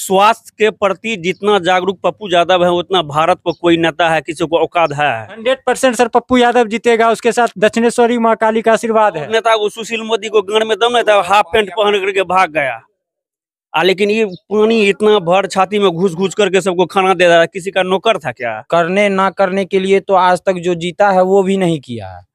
स्वास्थ्य के प्रति जितना जागरूक पप्पू यादव है उतना भारत को कोई नेता है किसी को औकात है hundred percent sir Pappu Yadav जीतेगा उसके साथ दक्षिणेश्वरी माँ काली का आशीर्वाद है नेता को सुशील मोदी को गण में दम नहीं था हाफ पेंट पहन करके भाग गया आ लेकिन ये पानी इतना भर छाती में घुस घुस करके सबको खाना दे रहा है किसी का नौकर था क्या करने ना करने के लिए तो आज तक जो जीता है वो भी नहीं किया है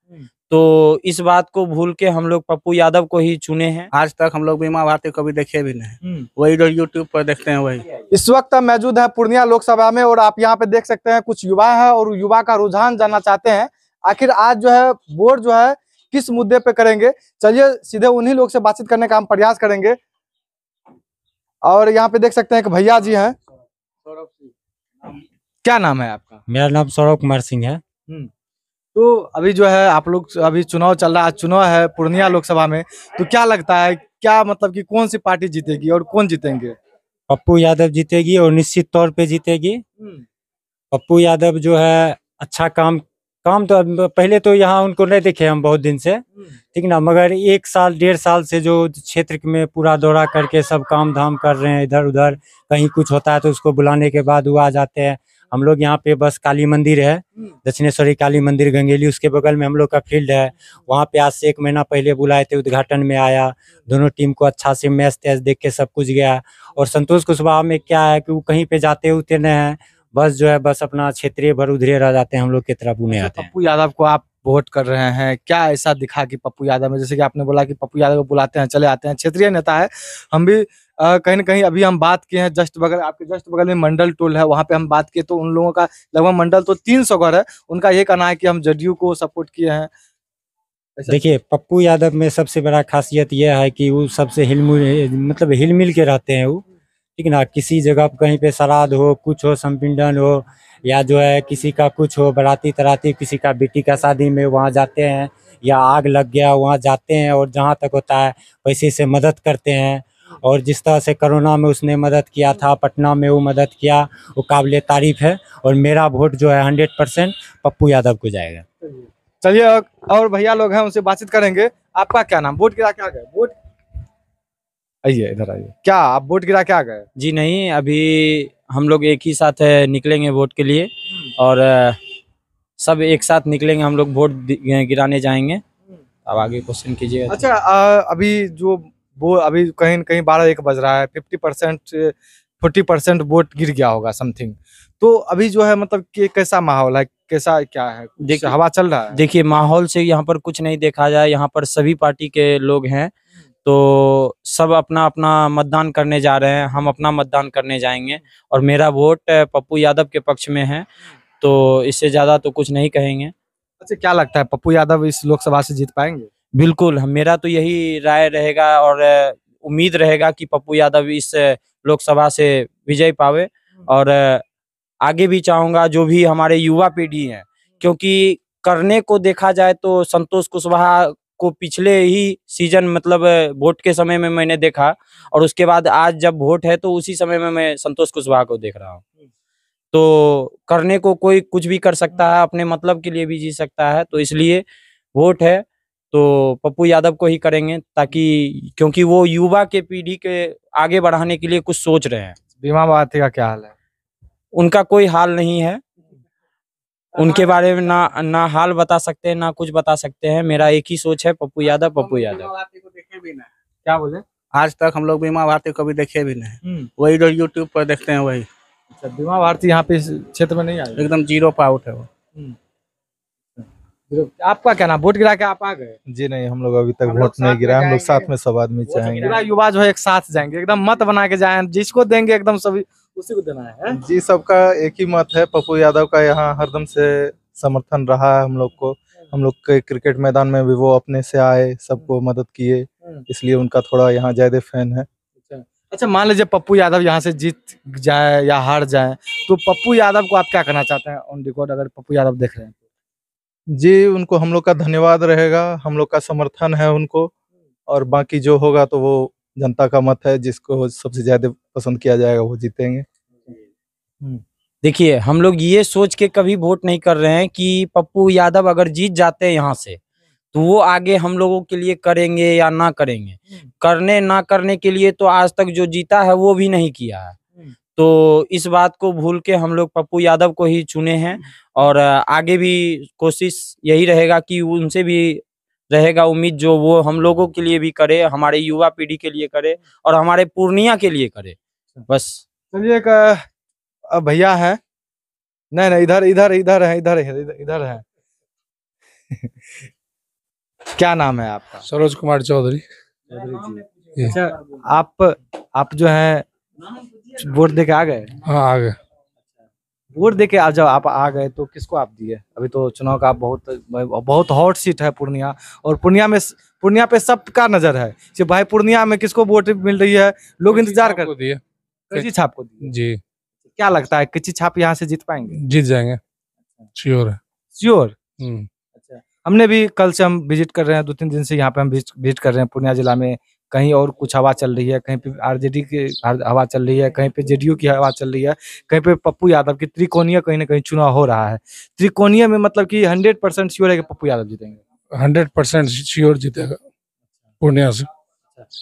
तो इस बात को भूल के हम लोग पप्पू यादव को ही चुने हैं आज तक हम लोग बीमा भारती कभी देखे भी नहीं हम्म। वही जो यूट्यूब पर देखते हैं वही इस वक्त हम मौजूद है पूर्णिया लोकसभा में और आप यहाँ पे देख सकते हैं कुछ युवा है और युवा का रुझान जानना चाहते हैं आखिर आज जो है वोट जो है किस मुद्दे पे करेंगे चलिए सीधे उन्ही लोग से बातचीत करने का हम प्रयास करेंगे और यहाँ पे देख सकते हैं भैया जी हैं क्या नाम है आपका मेरा नाम सौरभ कुमार सिंह है हम्म। तो अभी जो है आप लोग अभी चुनाव चल रहा है चुनाव है पूर्णिया लोकसभा में तो क्या लगता है क्या मतलब कि कौन सी पार्टी जीतेगी और कौन जीतेंगे पप्पू यादव जीतेगी और निश्चित तौर पे जीतेगी हम्म। पप्पू यादव जो है अच्छा काम काम तो पहले तो यहाँ उनको नहीं देखे हम बहुत दिन से हम्म। ठीक ना मगर एक साल डेढ़ साल से जो क्षेत्र में पूरा दौरा करके सब काम धाम कर रहे हैं इधर उधर कहीं कुछ होता है तो उसको बुलाने के बाद वो आ जाते हैं हम लोग यहाँ पे बस काली मंदिर है हम्म। दक्षिणेश्वरी काली मंदिर गंगेली उसके बगल में हम लोग का फील्ड है वहाँ पे आज से एक महीना पहले बुलाए थे उद्घाटन में आया दोनों टीम को अच्छा से मैच तैच देख के सब कुछ गया और संतोष कुशवाहा में क्या है कि वो कहीं पे जाते उते नहीं है बस जो है बस अपना क्षेत्रीय भर उधरे रह जाते हैं हम लोग की तरफ उन्हें अच्छा, आते हैं पप्पू यादव को आप वोट कर रहे हैं क्या ऐसा दिखा कि पप्पू यादव में जैसे कि आपने बोला कि पप्पू यादव को बुलाते हैं चले आते हैं क्षेत्रीय नेता है हम भी कहीं ना कहीं अभी हम बात किए हैं जस्ट बगल आपके जस्ट बगल में मंडल टोल है वहाँ पे हम बात किए तो उन लोगों का लगभग मंडल तो तीन सौ घर है उनका ये कहना है कि हम जदयू को सपोर्ट किए हैं देखिए पप्पू यादव में सबसे बड़ा खासियत यह है कि वो सबसे हिलमिल मतलब हिलमिल के रहते हैं वो ठीक ना किसी जगह कहीं पे श्राद्ध हो कुछ हो संपिंडन हो या जो है किसी का कुछ हो बराती तराती किसी का बेटी का शादी में वहाँ जाते हैं या आग लग गया वहाँ जाते हैं और जहाँ तक होता है वैसे से मदद करते हैं और जिस तरह से करोना में उसने मदद किया था पटना में वो मदद किया वो काबिल तारीफ़ है और मेरा वोट जो है हंड्रेड परसेंट पप्पू यादव को जाएगा चलिए और भैया लोग हैं उनसे बातचीत करेंगे आपका क्या नाम वोट गिरा क्या गए वोट आइए इधर आइए क्या आप वोट गिरा क्या गए जी नहीं अभी हम लोग एक ही साथ निकलेंगे वोट के लिए और सब एक साथ निकलेंगे हम लोग वोट गिराने जाएंगे हम्म। अब आगे क्वेश्चन कीजिए तो। अच्छा आ, अभी जो वो अभी कहीं ना कहीं बारह एक बज रहा है fifty percent forty percent vote गिर गया होगा समथिंग तो अभी जो है मतलब कि कैसा माहौल है कैसा क्या है देखिए हवा चल रहा है देखिए माहौल से यहाँ पर कुछ नहीं देखा जाए यहाँ पर सभी पार्टी के लोग हैं तो सब अपना अपना मतदान करने जा रहे हैं हम अपना मतदान करने जाएंगे और मेरा वोट पप्पू यादव के पक्ष में है तो इससे ज़्यादा तो कुछ नहीं कहेंगे अच्छा क्या लगता है पप्पू यादव इस लोकसभा से जीत पाएंगे बिल्कुल मेरा तो यही राय रहेगा और उम्मीद रहेगा कि पप्पू यादव इस लोकसभा से विजय पावे हम्म। और आगे भी चाहूंगा जो भी हमारे युवा पीढ़ी है क्योंकि करने को देखा जाए तो संतोष कुशवाहा को पिछले ही सीजन मतलब वोट के समय में मैंने देखा और उसके बाद आज जब वोट है तो उसी समय में मैं संतोष कुशवाहा को देख रहा हूँ हम्म। तो करने को कोई कुछ भी कर सकता है अपने मतलब के लिए भी जी सकता है तो इसलिए वोट है तो पप्पू यादव को ही करेंगे ताकि क्योंकि वो युवा के पीढ़ी के आगे बढ़ाने के लिए कुछ सोच रहे हैं बीमा भारती का क्या हाल है उनका कोई हाल नहीं है उनके हाँ। बारे में ना ना हाल बता सकते हैं ना कुछ बता सकते हैं मेरा एक ही सोच है पप्पू यादव पप्पू यादव क्या बोले आज तक हम लोग बीमा भारती को कभी देखे भी नहीं हम्म। वही जो यूट्यूब पर देखते हैं वही बीमा अच्छा, भारती यहाँ पे क्षेत्र में नहीं आया एकदम जीरो पर आउट है वो हम्म। आपका क्या नाम वोट गिरा के आप आ गए जी नहीं हम लोग अभी तक वोट नहीं गिरा हम लोग साथ में सब आदमी चाहेंगे युवा जो है एक साथ जाएंगे एकदम मत बना के जाए जिसको देंगे एकदम सभी उसी को देना है जी सबका एक ही मत है पप्पू यादव का यहाँ हरदम से समर्थन रहा है हम लोग को हम लोग के क्रिकेट मैदान में भी वो अपने से आए सबको मदद किए हम्म। इसलिए उनका थोड़ा यहाँ ज्यादा फैन है अच्छा, अच्छा मान लीजिए पप्पू यादव यहाँ से जीत जाए या हार जाए तो पप्पू यादव को आप क्या कहना चाहते हैं ऑन रिकॉर्ड अगर पप्पू यादव देख रहे हैं जी उनको हम लोग का धन्यवाद रहेगा हम लोग का समर्थन है उनको और बाकी जो होगा तो वो जनता का मत है जिसको सबसे ज्यादा पसंद किया जाएगा वो जीतेंगे हम्म। देखिए हम लोग ये सोच के कभी वोट नहीं कर रहे हैं कि पप्पू यादव अगर जीत जाते हैं यहाँ से तो वो आगे हम लोगों के लिए करेंगे या ना करेंगे हम्म। करने ना करने के लिए तो आज तक जो जीता है वो भी नहीं किया है तो इस बात को भूल के हम लोग पप्पू यादव को ही चुने हैं और आगे भी कोशिश यही रहेगा कि उनसे भी रहेगा उम्मीद जो वो हम लोगों के लिए भी करे हमारे युवा पीढ़ी के लिए करे और हमारे पूर्णिया के लिए करे बस चलिए भैया है नहीं नहीं इधर इधर इधर है इधर इधर है क्या नाम है आपका सरोज कुमार चौधरी अच्छा आप आप जो है अच्छा। वोट दे के आ गए हाँ, आ गए अच्छा। वोट दे के जब आप आ गए तो किसको आप दिए अभी तो चुनाव का बहुत बहुत हॉट सीट है पूर्णिया और पूर्णिया में पूर्णिया पे सबका नजर है कि भाई पूर्णिया में किसको वोट मिल रही है लोग इंतजार कर दिए किसी छाप को दिए जी क्या लगता है किसी छाप यहाँ से जीत पाएंगे जीत जाएंगे श्योर अच्छा। Sure hmm. अच्छा हमने भी कल से हम विजिट कर रहे हैं दो तीन दिन से यहाँ पे हम विजिट कर रहे हैं पूर्णिया जिला में कहीं और कुछ हवा चल रही है कहीं पे आरजेडी की हवा चल रही है कहीं पे जेडीयू की हवा चल रही है कहीं पे पप्पू यादव की त्रिकोणीय कहीं ना कहीं चुनाव हो रहा है त्रिकोणीय में मतलब कि हंड्रेड परसेंट श्योर है कि पप्पू यादव जीतेंगे हंड्रेड परसेंट श्योर जीतेगा पूर्णिया से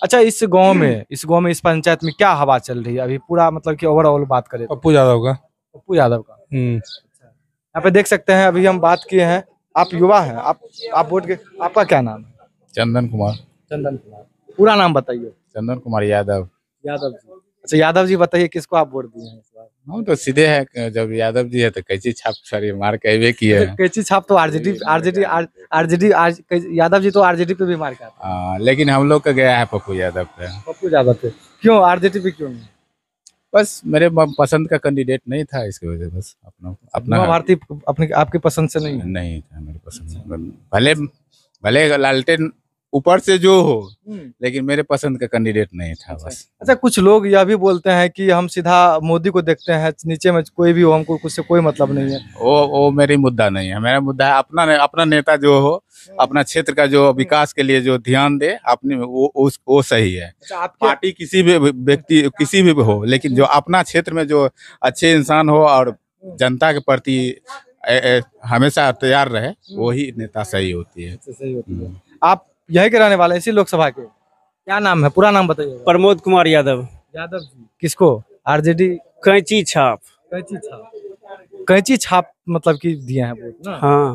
अच्छा इस गांव में इस गांव में इस पंचायत में क्या हवा चल रही है अभी पूरा मतलब कि ओवरऑल बात करें तो। पप्पू यादव का पप्पू यादव का हम्म। यहाँ पे देख सकते हैं अभी हम बात किए हैं आप युवा हैं आप आप वोट के आपका क्या नाम है चंदन कुमार चंदन कुमार पूरा नाम बताइए चंदन कुमार यादव यादव जी अच्छा यादव जी बताइए किसको आप वोट दिए हैं हम तो सीधे है जब यादव जी है तो कैची छाप सॉरी मार कहबे किए तो कैची छाप तो RJD RJD RJD Yadav ji तो आरजेडी पे भी मार का हाँ, लेकिन हम लोग का गया है पप्पू यादव पे पप्पू यादव पे क्यों आरजेडी पे क्यों नहीं बस मेरे पसंद का कैंडिडेट नहीं था इसकी वजह बस अपना अपना भारतीय अपने आपके पसंद से नहीं नहीं था मेरे पसंद भले भले लालटेन ऊपर से जो हो हम्म। लेकिन मेरे पसंद का कैंडिडेट नहीं था अच्छा, बस अच्छा।, अच्छा कुछ लोग यह भी बोलते हैं कि हम सीधा मोदी को देखते हैं नीचे में कोई भी हो हमको कुछ से कोई मतलब नहीं है वो वो मेरी मुद्दा नहीं है मेरा मुद्दा है अपना ने, अपना नेता जो हो हम्म। अपना क्षेत्र का जो हम्म। विकास के लिए जो ध्यान दे अपने वो उस वो सही है अच्छा, पार्टी किसी भी व्यक्ति किसी भी हो लेकिन जो अपना क्षेत्र में जो अच्छे इंसान हो और जनता के प्रति हमेशा तैयार रहे वही नेता सही होती है सही होती है आप यही के रहने वाले इसी लोकसभा के क्या नाम है पूरा नाम बताइए प्रमोद कुमार यादव यादव जी किसको आरजेडी कैंची छाप कैंची छाप कैंची छाप मतलब कि दिए हैं वोट ना हाँ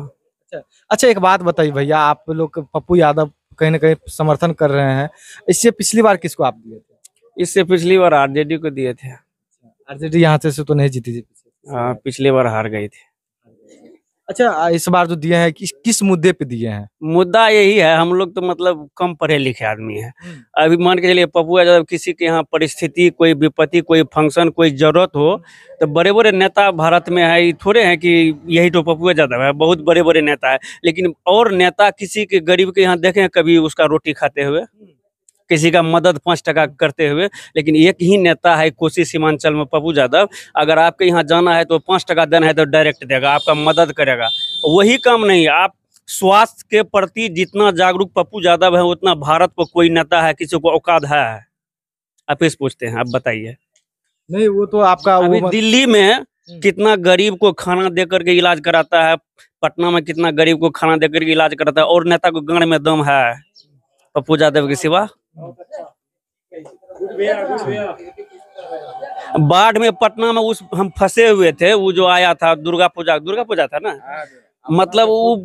अच्छा अच्छा एक बात बताइए भैया आप लोग पप्पू यादव कहीं ना कहीं समर्थन कर रहे हैं इससे पिछली बार किसको आप दिए थे इससे पिछली बार आरजेडी को दिए थे अच्छा, आरजेडी यहाँ से तो नहीं जीती थी हाँ, पिछले बार हार गई थी अच्छा इस बार जो दिए हैं कि किस मुद्दे पे दिए हैं मुद्दा यही है हम लोग तो मतलब कम पढ़े लिखे आदमी हैं अभी मान के चलिए पपुआ जब किसी के यहाँ परिस्थिति कोई विपत्ति कोई फंक्शन कोई जरूरत हो तो बड़े बड़े नेता भारत में है थोड़े हैं कि यही तो पपुआ यादव है बहुत बड़े बड़े नेता है लेकिन और नेता किसी के गरीब के यहाँ देखे कभी उसका रोटी खाते हुए किसी का मदद पाँच टका करते हुए लेकिन एक ही नेता है कोसी सीमांचल में पप्पू यादव अगर आपके यहाँ जाना है तो पाँच टका देना है तो डायरेक्ट देगा आपका मदद करेगा वही काम नहीं आप स्वास्थ्य के प्रति जितना जागरूक पप्पू यादव है उतना भारत को कोई नेता है किसी को औकात है आप इस पूछते हैं आप बताइए नहीं वो तो आपका अभी दिल्ली में हम्म। कितना गरीब को खाना दे करके इलाज कराता है पटना में कितना गरीब को खाना दे करके इलाज कराता है और नेता को गण में दम है पप्पू यादव के सिवा बाढ़ में पटना में उस हम फंसे हुए थे वो जो आया था दुर्गा पूजा दुर्गा पूजा था ना हाँ, मतलब वो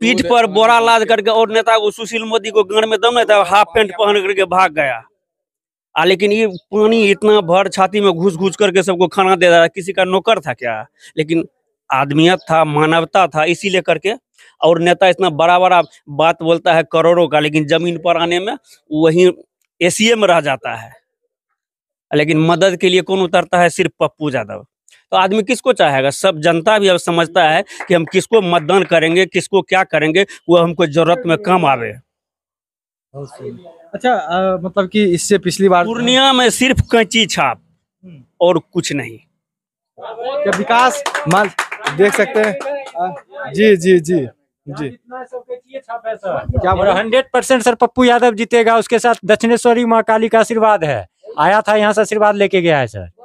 पीठ पर बोरा लाद करके और नेता वो सुशील मोदी को गण में दम नहीं था हाफ हाँ, पैंट पहन करके भाग गया आ लेकिन ये पानी इतना भर छाती में घुस घुस करके सबको खाना दे रहा था किसी का नौकर था क्या लेकिन आदमियत था मानवता था इसी लेकर के और नेता इतना बड़ा बड़ा बात बोलता है करोड़ों का लेकिन जमीन पर आने में वही एसीए में रह जाता है लेकिन मदद के लिए कौन उतरता है सिर्फ पप्पू यादव तो आदमी किसको चाहेगा सब जनता भी अब समझता है कि हम किसको मतदान करेंगे किसको क्या करेंगे वो हमको जरूरत में कम आवे अच्छा आ, मतलब कि इससे पिछली बार पूर्णिया में सिर्फ कैंची छाप हम्म। और कुछ नहीं विकास मान देख सकते हैं जी जी जी जी क्या बोला hundred percent sir Pappu Yadav जीतेगा उसके साथ दक्षिणेश्वरी माँ काली का आशीर्वाद है आया था यहाँ से आशीर्वाद लेके गया है सर